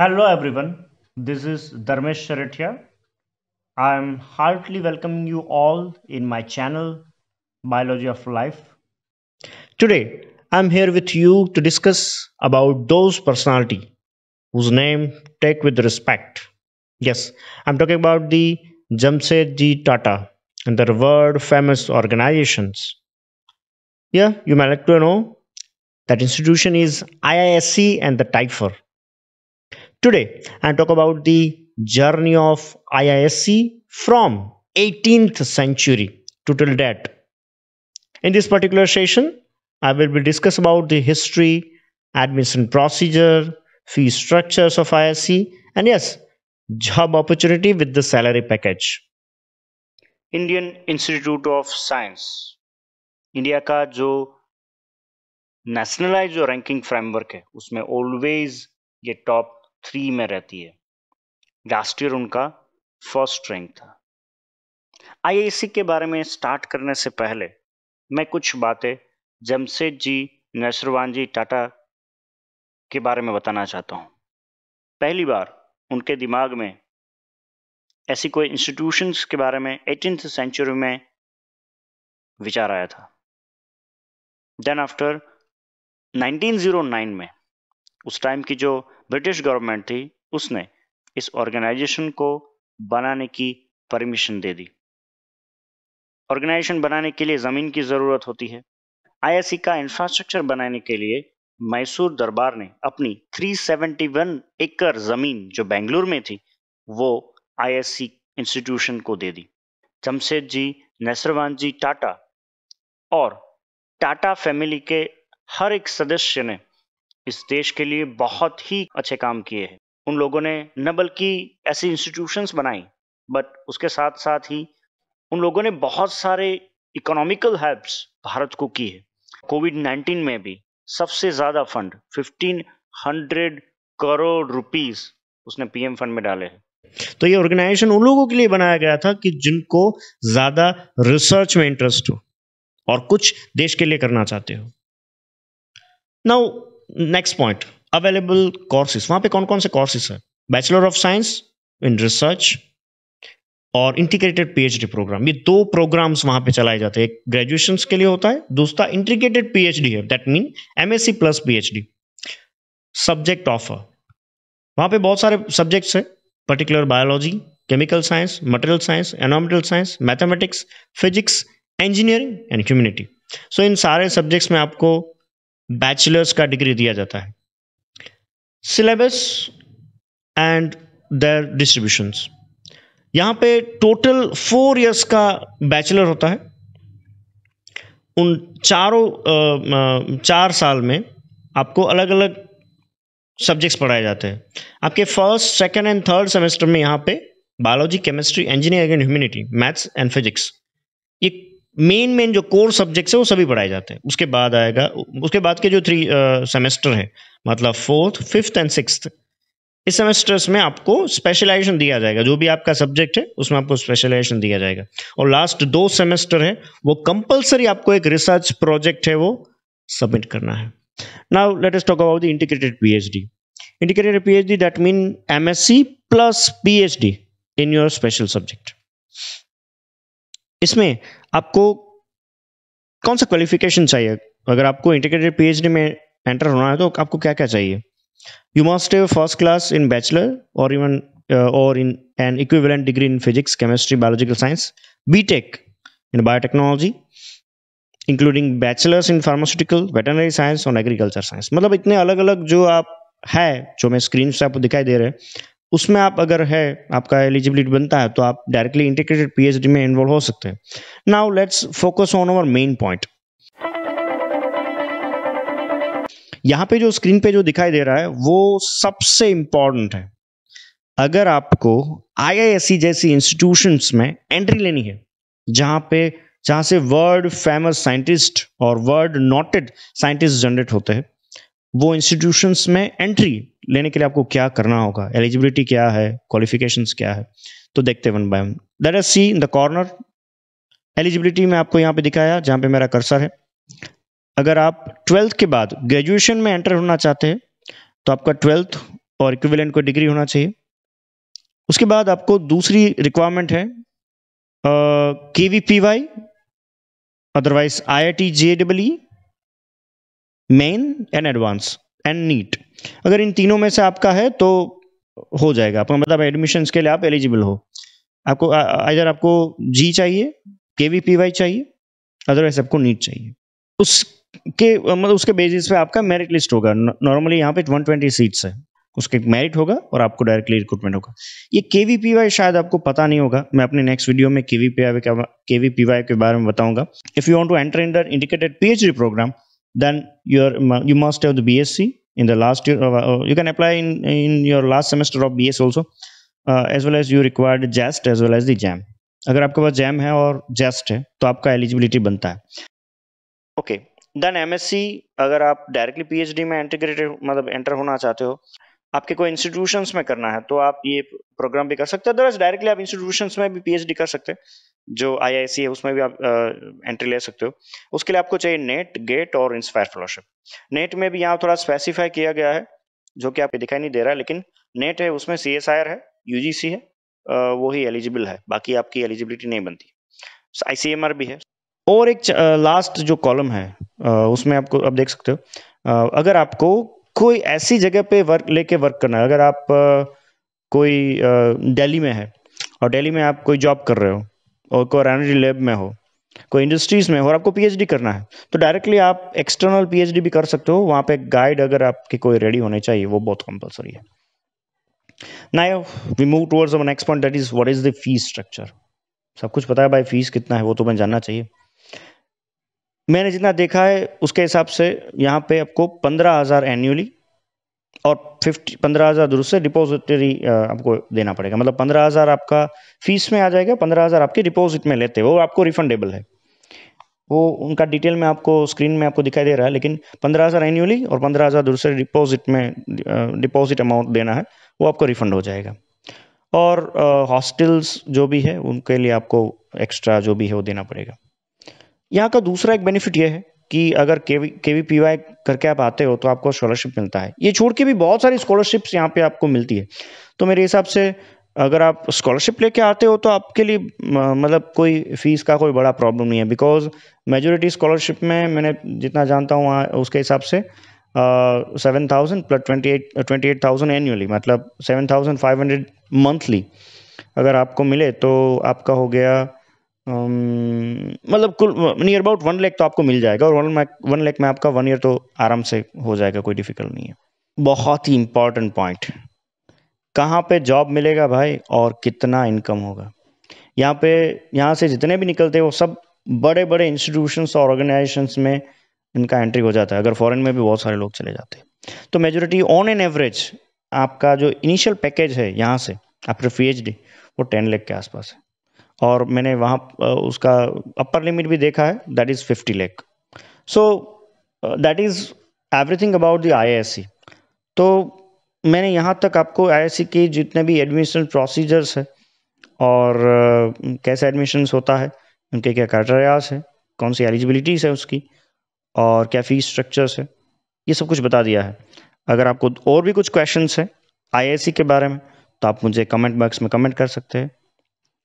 Hello everyone, this is Dharmesh Sharathya. I am heartily welcoming you all in my channel Biology of Life. Today, I am here with you to discuss about those personality whose name take with respect. Yes, I'm talking about the Jamsetji Tata and their world famous organizations. Yeah, you might like to know that institution is IISc and the TIFER Today, I talk about the journey of IISc from 18th century to till date. In this particular session, I will be discuss about the history, admission procedure, fee structures of IISc, and yes, job opportunity with the salary package. Indian Institute of Science, India ka jo nationalized jo ranking framework hai, usme always ye top. Three में रहती है last year उनका first rank था IIC के बारे में start करने से पहले मैं कुछ बातें जमशेद जी नसरवान जी टाटा के बारे में बताना चाहता हूँ पहली बार उनके दिमाग में ऐसी कोई इंस्टीट्यूशंस के बारे में एटीन सेंचुरी में विचार आया था देन आफ्टर 1909 में उस टाइम की जो ब्रिटिश गवर्नमेंट थी उसने इस ऑर्गेनाइजेशन को बनाने की परमिशन दे दी ऑर्गेनाइजेशन बनाने के लिए ज़मीन की ज़रूरत होती है आईएससी का इंफ्रास्ट्रक्चर बनाने के लिए मैसूर दरबार ने अपनी 371 एकड़ ज़मीन जो बेंगलुरु में थी वो आईएससी इंस्टीट्यूशन को दे दी जमशेद जी नसरवान जी टाटा और टाटा फैमिली के हर एक सदस्य ने इस देश के लिए बहुत ही अच्छे काम किए हैं उन लोगों ने न बल्कि ऐसी इंस्टीट्यूशंस बनाई बट उसके साथ साथ ही उन लोगों ने बहुत सारे इकोनॉमिकल हेल्प्स भारत को की है कोविड 19 में भी सबसे ज़्यादा फंड 1500 करोड़ रुपीस उसने पीएम फंड में डाले हैं तो ये ऑर्गेनाइजेशन उन लोगों के लिए बनाया गया था कि जिनको ज़्यादा रिसर्च में इंटरेस्ट हो और कुछ देश के लिए करना चाहते हो now next point available courses वहां पे कौन कौन से कोर्सेज है bachelor of science in research और इंटीग्रेटेड पीएचडी प्रोग्राम ये दो प्रोग्राम्स वहां पे चलाए जाते हैं एक ग्रेजुएशन के लिए होता है दूसरा इंटीग्रेटेड पीएचडी है that mean MSc plus PhD subject offer वहां पे बहुत सारे सब्जेक्ट्स हैं particular biology chemical science material science anatomical science mathematics physics engineering and humanity so इन सारे सब्जेक्ट्स में आपको बैचलर्स का डिग्री दिया जाता है सिलेबस एंड देयर डिस्ट्रीब्यूशंस यहां पे टोटल फोर इयर्स का बैचलर होता है उन चारों चार साल में आपको अलग अलग सब्जेक्ट्स पढ़ाए जाते हैं आपके first second and third semester में यहाँ पे biology chemistry engineering and humanity maths and physics ये मेन मेन जो कोर सब्जेक्ट्स है वो सभी पढ़ाए जाते हैं उसके बाद आएगा उसके बाद के जो थ्री सेमेस्टर है मतलब फोर्थ फिफ्थ एंड सिक्स इस सेमेस्टर्स में आपको स्पेशलाइजेशन दिया जाएगा जो भी आपका सब्जेक्ट है उसमें आपको स्पेशलाइजेशन दिया जाएगा और लास्ट दो सेमेस्टर है वो कंपलसरी आपको एक रिसर्च प्रोजेक्ट है वो सबमिट करना है now let's talk about the integrated PhD integrated PhD that mean MSc plus PhD in your special subject इसमें आपको कौन सा क्वालिफिकेशन चाहिए अगर आपको इंटीग्रेटेड पीएचडी में एंटर होना है तो आपको क्या क्या चाहिए यू मस्ट है फर्स्ट क्लास इन बैचलर और इवन और in an equivalent degree in physics chemistry biological science BTech in biotechnology including bachelors in pharmaceutical veterinary science और एग्रीकल्चर साइंस मतलब इतने अलग अलग जो आप है जो मैं स्क्रीन से आपको दिखाई दे रहे हैं उसमें आप अगर है आपका एलिजिबिलिटी बनता है तो आप डायरेक्टली इंटीग्रेटेड पीएचडी में इन्वॉल्व हो सकते हैं now let's focus on our main point यहां पे जो स्क्रीन पे जो दिखाई दे रहा है वो सबसे इंपॉर्टेंट है अगर आपको आईआईएससी e जैसी इंस्टीट्यूशंस में एंट्री लेनी है जहां पे जहां से वर्ल्ड फेमस साइंटिस्ट और वर्ल्ड नोटेड साइंटिस्ट जनरेट होते हैं वो इंस्टीट्यूशंस में एंट्री लेने के लिए आपको क्या करना होगा एलिजिबिलिटी क्या है क्वालिफिकेशन क्या है तो देखते one by one that us see in the corner eligibility में आपको यहाँ पे दिखाया जहाँ पे मेरा कर्सर है अगर आप ट्वेल्थ के बाद ग्रेजुएशन में एंटर होना चाहते हैं तो आपका ट्वेल्थ और इक्विवेलेंट को डिग्री होना चाहिए उसके बाद आपको दूसरी रिक्वायरमेंट है K V P Y otherwise I I T J W main and advance and NEET अगर इन तीनों में से आपका है तो हो जाएगा आपका मतलब एडमिशन के लिए आप एलिजिबल हो आपको इधर आपको जी चाहिए के वी पी वाई चाहिए अदरवाइज आपको नीट चाहिए उसके मतलब उसके बेसिस पे आपका मेरिट लिस्ट होगा नॉर्मली यहाँ पे 120 सीट्स है उसके मेरिट होगा और आपको डायरेक्टली रिक्रूटमेंट होगा ये के वी पी वाई शायद आपको पता नहीं होगा मैं अपने नेक्स्ट वीडियो में K V P Y K V P Y के बारे में बताऊंगा if you want to enter in the integrated D programme then you are you must have the BSc in the last year. Or, you can apply in, in your last semester of BS also, uh, as well as you required JAST as well as the JAM. agar aapke paas jam hai aur JEST hai to aapka eligibility banta hai okay then msc agar aap directly phd mein integrated matlab enter hona chahte ho आपके कोई institution में करना है तो आप ये programme भी कर सकते हैं अदरवाइज डायरेक्टली आप इंस्टीट्यूशन में भी पीएचडी कर सकते हैं जो आईआईसी है उसमें भी आप एंट्री ले सकते हो उसके लिए आपको चाहिए नेट गेट और इंस्पायर फेलोशिप नेट में भी यहाँ थोड़ा स्पेसिफाई किया गया है जो कि आपको दिखाई नहीं दे रहा है लेकिन नेट है उसमें सी है यूजीसी है वो ही एलिजिबल है बाकी आपकी एलिजिबिलिटी नहीं बनती आईसीएमआर भी है और एक लास्ट जो कॉलम है उसमें आपको आप देख सकते हो अगर आपको कोई ऐसी जगह पे वर्क लेके वर्क करना है अगर आप कोई दिल्ली में है और दिल्ली में आप कोई जॉब कर रहे हो और कोई एनर्जी लैब में हो कोई इंडस्ट्रीज़ में हो और आपको पीएचडी करना है तो डायरेक्टली आप एक्सटर्नल पीएचडी भी कर सकते हो वहाँ पे गाइड अगर आपके कोई रेडी होने चाहिए वो बहुत कंपलसरी है now we move towards our next point that is what is the fee structure सब कुछ पता है भाई फीस कितना है वो तो मैं जानना चाहिए मैंने जितना देखा है उसके हिसाब से यहाँ पे आपको पंद्रह हज़ार एनुअली और फिफ्टी पंद्रह हज़ार दूर से डिपोजिटरी आपको देना पड़ेगा मतलब पंद्रह हज़ार आपका फीस में आ जाएगा पंद्रह हज़ार आपके डिपॉजिट में लेते हैं वो आपको रिफंडेबल है वो उनका डिटेल में आपको स्क्रीन में आपको दिखाई दे रहा है लेकिन पंद्रह हज़ार एनुअली और पंद्रह हज़ार दूसरे डिपॉजिट में डिपॉजिट अमाउंट देना है वो आपको रिफंड हो जाएगा और हॉस्टल्स जो भी है उनके लिए आपको एक्स्ट्रा जो भी है वो देना पड़ेगा यहाँ का दूसरा एक बेनिफिट ये है कि अगर के वी के वी पी वाई करके आप आते हो तो आपको स्कॉलरशिप मिलता है ये छोड़ के भी बहुत सारी स्कॉलरशिप्स यहाँ पे आपको मिलती है तो मेरे हिसाब से अगर आप स्कॉलरशिप लेके आते हो तो आपके लिए मतलब कोई फीस का कोई बड़ा प्रॉब्लम नहीं है बिकॉज मेजोरिटी स्कॉलरशिप में मैंने जितना जानता हूँ उसके हिसाब से seven thousand plus twenty eight twenty eight thousand annually मतलब seven thousand five hundred monthly अगर आपको मिले तो आपका हो गया Um, मतलब कुल नियर अबाउट वन लेख तो आपको मिल जाएगा और वन मैक वन लैख में आपका वन ईयर तो आराम से हो जाएगा कोई डिफिकल्ट नहीं है बहुत ही इम्पॉर्टेंट पॉइंट कहाँ पे जॉब मिलेगा भाई और कितना इनकम होगा यहाँ पे यहाँ से जितने भी निकलते हैं वो सब बड़े बड़े इंस्टीट्यूशंस और ऑर्गेनाइजेशंस में इनका एंट्री हो जाता है अगर फॉरेन में भी बहुत सारे लोग चले जाते हैं तो मेजोरिटी ऑन एन एवरेज आपका जो इनिशियल पैकेज है यहाँ से आप पी वो टेन लेख के आसपास है और मैंने वहाँ उसका अपर लिमिट भी देखा है that is fifty lakh so that is everything about the I तो मैंने यहाँ तक आपको आई के जितने भी एडमिशन प्रोसीजर्स है और uh, कैसे एडमिशन्स होता है उनके क्या क्राइटेरियाज है कौन सी एलिजिबिलिटीज़ है उसकी और क्या फीस स्ट्रक्चर्स है ये सब कुछ बता दिया है अगर आपको और भी कुछ क्वेश्चंस हैं आईएससी के बारे में तो आप मुझे कमेंट बॉक्स में कमेंट कर सकते हैं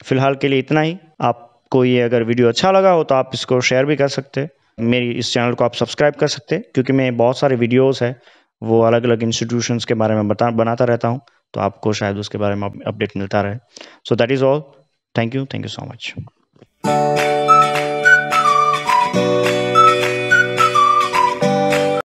फ़िलहाल के लिए इतना ही आपको ये अगर वीडियो अच्छा लगा हो तो आप इसको शेयर भी कर सकते मेरी इस चैनल को आप सब्सक्राइब कर सकते क्योंकि मैं बहुत सारे वीडियोस हैं वो अलग अलग इंस्टीट्यूशंस के बारे में बता बनाता रहता हूँ तो आपको शायद उसके बारे में अपडेट मिलता रहे so that is all thank you thank you so much